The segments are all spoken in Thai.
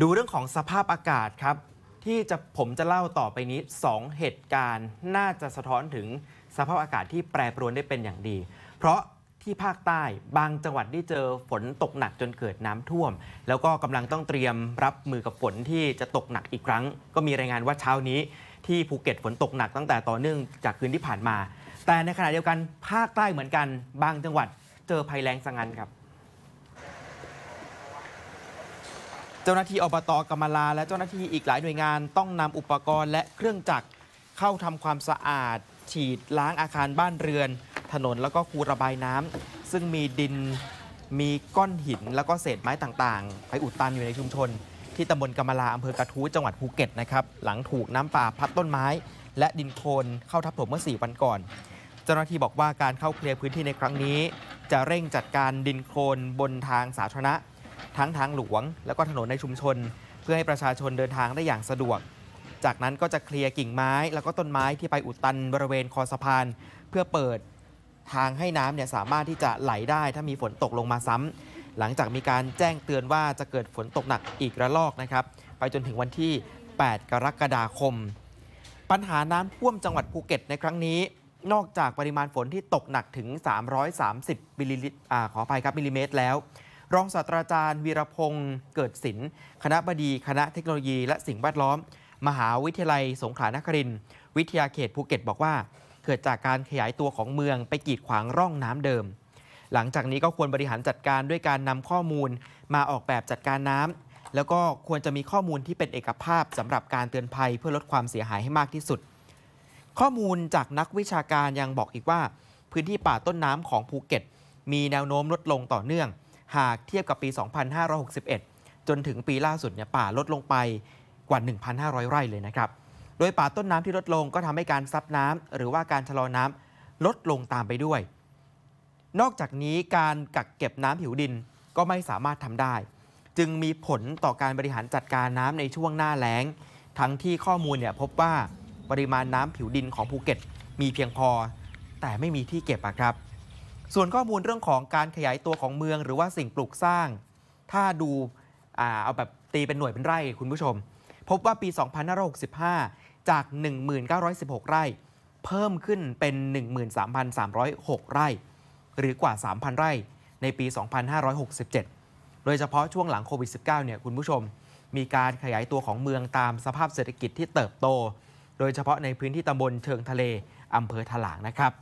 ดูเรื่องของสภาพอากาศครับ ที่จะผมจะเล่าต่อไปนี้ 2 เหตุการณ์น่าจะสะท้อนถึงสภาพอากาศที่แปรปรวนได้เป็นอย่างดี เพราะที่ภาคใต้บางจังหวัดที่เจอฝนตกหนักจนเกิดน้ำท่วม แล้วก็กำลังต้องเตรียมรับมือกับฝนที่จะตกหนักอีกครั้ง ก็มีรายงานว่าเช้านี้ ที่ภูเก็ตฝนตกหนักตั้งแต่ต่อเนื่องจากคืนที่ผ่านมา แต่ในขณะเดียวกันภาคใต้เหมือนกันบางจังหวัดเจอภัยแรงสังานครับจ้าหน้าที่อบตกำมลา และเจ้าหน้าที่อีกหลายหน่วยงาน ต้องนำอุปกรณ์และเครื่องจักรเข้าทำความสะอาด ฉีดล้างอาคารบ้านเรือน ถนนแล้วก็คูระบายน้ำซึ่งมีดินมีก้อนหินแล้วก็เศษไม้ต่างๆ ไปอุดตันอยู่ในชุมชน ที่ตำบลกำมลาอำเภอกระทู้จังหวัดภูเก็ตนะครับ หลังถูกน้ำป่าพัดต้นไม้ และดินโคลนเข้าทับถมเมื่อ4วันก่อน เจ้าหน้าที่บอกว่าการเข้าเคลียร์พื้นที่ในครั้งนี้ จะเร่งจัดการดินโคลนบนทางสาธารณะทั้งทางหลวงแล้วก็ถนนในชุมชน เพื่อให้ประชาชนเดินทางได้อย่างสะดวก จากนั้นก็จะเคลียร์กิ่งไม้แล้วก็ต้นไม้ที่ไปอุดตันบริเวณคอสะพาน เพื่อเปิดทางให้น้ำเนี่ยสามารถที่จะไหลได้ ถ้ามีฝนตกลงมาซ้ำ หลังจากมีการแจ้งเตือนว่าจะเกิดฝนตกหนักอีกระลอกนะครับ ไปจนถึงวันที่ 8 กรกฎาคม ปัญหาน้ำท่วมจังหวัดภูเก็ตในครั้งนี้ นอกจากปริมาณฝนที่ตกหนักถึง 330มิลลิลิตรขออภัยครับมิลลิเมตรแล้วรองศาสตราจารย์ วีรพงศ์เกิดศิลป์ คณะบดีคณะเทคโนโลยีและสิ่งแวดล้อม มหาวิทยาลัยสงขลานครินทร์วิทยาเขตภูเก็ตบอกว่า เกิดจากการขยายตัวของเมืองไปกีดขวางร่องน้ำเดิม หลังจากนี้ก็ควรบริหารจัดการด้วยการนำข้อมูล มาออกแบบจัดการน้ำ แล้วก็ควรจะมีข้อมูลที่เป็นเอกภาพสำหรับการเตือนภัยเพื่อลดความเสียหายให้มากที่สุด ข้อมูลจากนักวิชาการยังบอกอีกว่า พื้นที่ป่าต้นน้ำของภูเก็ต มีแนวโน้มลดลงต่อเนื่องหากเทียบกับปี 2561 จนถึงปีล่าสุดเนี่ยป่าลดลงไปกว่า 1,500 ไร่เลยนะครับ โดยป่าต้นน้ำที่ลดลงก็ทำให้การซับน้ำหรือว่าการชะลอน้ำลดลงตามไปด้วย นอกจากนี้การกักเก็บน้ำผิวดินก็ไม่สามารถทำได้ จึงมีผลต่อการบริหารจัดการน้ำในช่วงหน้าแล้ง ทั้งที่ข้อมูลเนี่ยพบว่าปริมาณน้ำผิวดินของภูเก็ตมีเพียงพอ แต่ไม่มีที่เก็บครับส่วนข้อมูลเรื่องของการขยายตัวของเมืองหรือว่าสิ่งปลูกสร้าง ถ้าดูเอาแบบตีเป็นหน่วยเป็นไร่คุณผู้ชม พบว่าปี 2565 จาก 1916 ไร่ เพิ่มขึ้นเป็น 13,306 ไร่ หรือกว่า 3,000 ไร่ในปี 2567 โดยเฉพาะช่วงหลังโควิด -19 เนี่ยคุณผู้ชมมีการขยายตัวของเมืองตามสภาพเศรษฐกิจที่เติบโต โดยเฉพาะในพื้นที่ตำบลเชิงทะเลอำเภอถลางนะครับ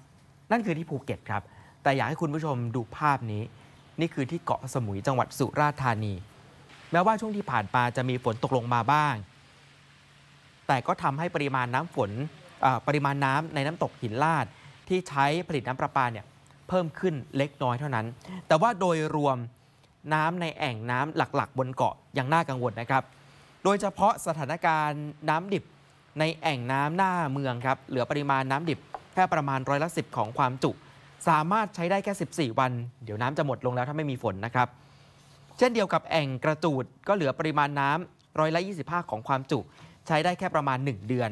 นั่นคือที่ภูเก็ตครับแต่อยากให้คุณผู้ชมดูภาพนี้ นี่คือที่เกาะสมุยจังหวัดสุราษฎร์ธานี แม้ว่าช่วงที่ผ่านมาจะมีฝนตกลงมาบ้าง แต่ก็ทำให้ปริมาณน้ำฝนปริมาณน้ำในน้ำตกหินลาดที่ใช้ผลิตน้ำประปาเนี่ยเพิ่มขึ้นเล็กน้อยเท่านั้น แต่ว่าโดยรวมน้ำในแอ่งน้ำหลักๆ บนเกาะยังน่ากังวลนะครับ โดยเฉพาะสถานการณ์น้ำดิบในแอ่งน้ำหน้าเมืองครับเหลือปริมาณน้ำดิบแค่ประมาณร้อยละสิของความจุสามารถใช้ได้แค่ 14 วัน เดี๋ยวน้ำจะหมดลงแล้วถ้าไม่มีฝนนะครับ เช่นเดียวกับแอ่งกระตูดก็เหลือปริมาณน้ำร้อยละ 25 ของความจุ ใช้ได้แค่ประมาณ 1 เดือน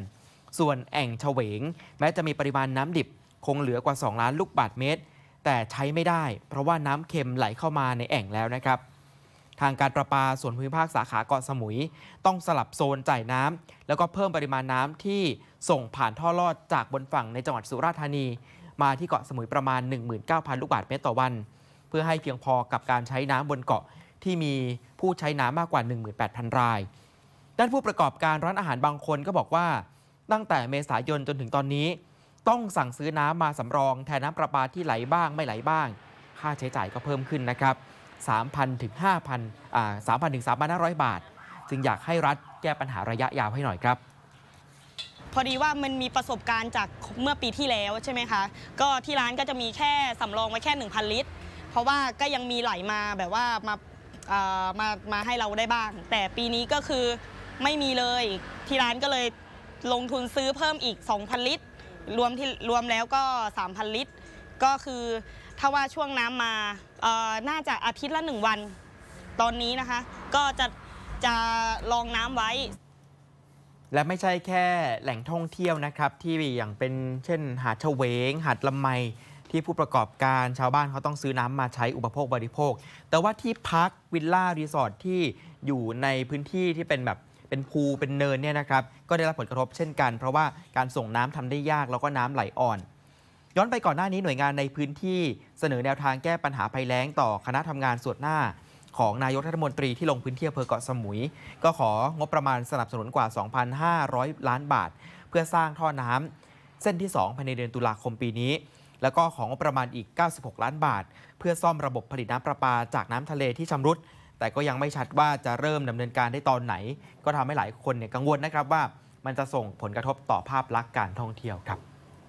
ส่วนแอ่งเฉวง แม้จะมีปริมาณน้ำดิบ คงเหลือกว่า 2 ล้านลูกบาทเมตร แต่ใช้ไม่ได้ เพราะว่าน้ำเค็มไหลเข้ามาในแอ่งแล้วนะครับ ทางการประปาส่วนภูมิภาคสาขาเกาะสมุย ต้องสลับโซนจ่ายน้ำแล้วก็เพิ่มปริมาณน้ำที่ส่งผ่านท่อลอดจากบนฝั่งในจังหวัดสุราษฎร์ธานีมาที่เกาะสมุยประมาณ 19,000 ลูกบาทเมตรต่อวัน เพื่อให้เพียงพอกับการใช้น้ำบนเกาะที่มีผู้ใช้น้ำมากกว่า 18,000 ราย ด้านผู้ประกอบการร้านอาหารบางคนก็บอกว่าตั้งแต่เมษายนจนถึงตอนนี้ ต้องสั่งซื้อน้ำมาสำรองแทนน้ำประปาที่ไหลบ้างไม่ไหลบ้าง ค่าใช้จ่ายก็เพิ่มขึ้นนะครับ 3,000 ถึง 5,000อ่า3,000 ถึง 3,500 บาท จึงอยากให้รัฐแก้ปัญหาระยะยาวให้หน่อยครับพอดีว่ามันมีประสบการณ์จากเมื่อปีที่แล้วใช่ไหมคะก็ที่ร้านก็จะมีแค่สำรองไว้แค่1,000ลิตรเพราะว่าก็ยังมีไหลมาแบบว่ามามามาให้เราได้บ้าง แต่ปีนี้ก็คือไม่มีเลย ที่ร้านก็เลยลงทุนซื้อเพิ่มอีก2,000ลิตรรวมที่รวมแล้วก็3,000ลิตรก็คือถ้าว่าช่วงน้ำมาน่าจะอาทิตย์ละ 1 วัน ตอนนี้นะคะก็จะจะลองน้ำไว้และไม่ใช่แค่แหล่งท่องเที่ยวนะครับ ที่อย่างเป็นเช่น หาดเฉวงหาดลำไมที่ผู้ประกอบการชาวบ้านเขาต้องซื้อน้ำมาใช้อุปโภคบริโภค แต่ว่าที่พักวิลล่ารีสอร์ทที่อยู่ในพื้นที่ที่เป็นแบบเป็นภูเป็นเนินเนี่ยนะครับก็ได้รับผลกระทบเช่นกันเพราะว่าการส่งน้ำทำได้ยากแล้วก็น้ำไหลอ่อน ย้อนไปก่อนหน้านี้หน่วยงานในพื้นที่เสนอแนวทางแก้ปัญหาภัยแล้งต่อคณะทำงานส่วนหน้าของนายกรัฐมนตรีที่ลงพื้นที่อำเภอเกาะสมุย ก็ของบประมาณสนับสนุนกว่า 2,500 ล้านบาท เพื่อสร้างท่อน้ำเส้นที่2ภายในเดือนตุลาคมปีนี้ แล้วก็ของบประมาณอีก 96 ล้านบาท เพื่อซ่อมระบบผลิตน้ำประปาจากน้ำทะเลที่ชำรุด แต่ก็ยังไม่ชัดว่าจะเริ่มดำเนินการได้ตอนไหน ก็ทำให้หลายคนเนี่ยกังวลนะครับว่ามันจะส่งผลกระทบต่อภาพลักษณ์การท่องเที่ยวครับ